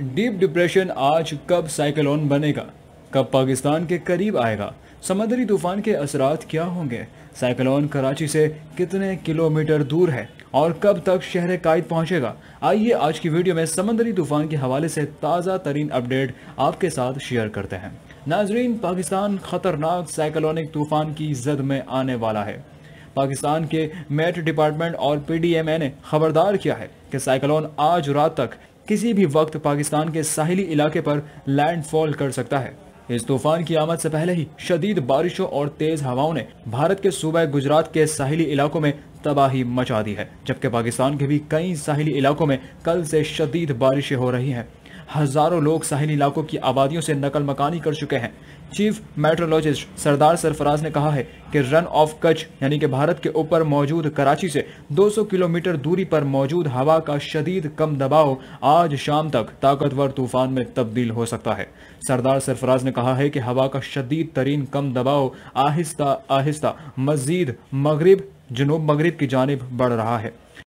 deep depression आज कब cyclone बनेगा कब पाकिस्तान के करीब आएगा समंदरी तूफान के असरात क्या होंगे साइक्लोन कराची से कितने किलोमीटर दूर है और कब तक शहर कायद पहुंचेगा आइए आज की वीडियो में समंदरी तूफान के हवाले से ताज़ा तरीन अपडेट आपके साथ शेयर करते हैं नाजरीन पाकिस्तान खतरनाक साइक्लोनिक तूफान की जद में आने वाला है पाकिस्तान के मेट डिपार्टमेंट और ए ने खबरदार किया है कि साइक्लोन आज रात तक किसी भी वक्त पाकिस्तान के साहिली इलाके पर लैंडफॉल कर सकता है इस तूफान की आमद से पहले ही शदीद बारिशों और तेज हवाओं ने भारत के सूबे गुजरात के साहिली इलाकों में तबाही मचा दी है जबकि पाकिस्तान के भी कई साहिली इलाकों में कल से शदीद बारिशें हो रही हैं हजारों लोग साहिली इलाकों की आबादियों से नकल मकानी कर चुके हैं चीफ मेट्रोलॉजिस्ट सरदार सरफराज ने कहा है कि रन ऑफ कच्छ यानी कि भारत के ऊपर मौजूद कराची से 200 किलोमीटर दूरी पर मौजूद हवा का शदीद कम दबाव आज शाम तक ताकतवर तूफान में तब्दील हो सकता है सरदार सरफराज ने कहा है कि हवा का शदीद तरीन कम दबाव आहिस्ता आहिस्ता मजीद मगरब जनूब मगरब की जानब बढ़ रहा है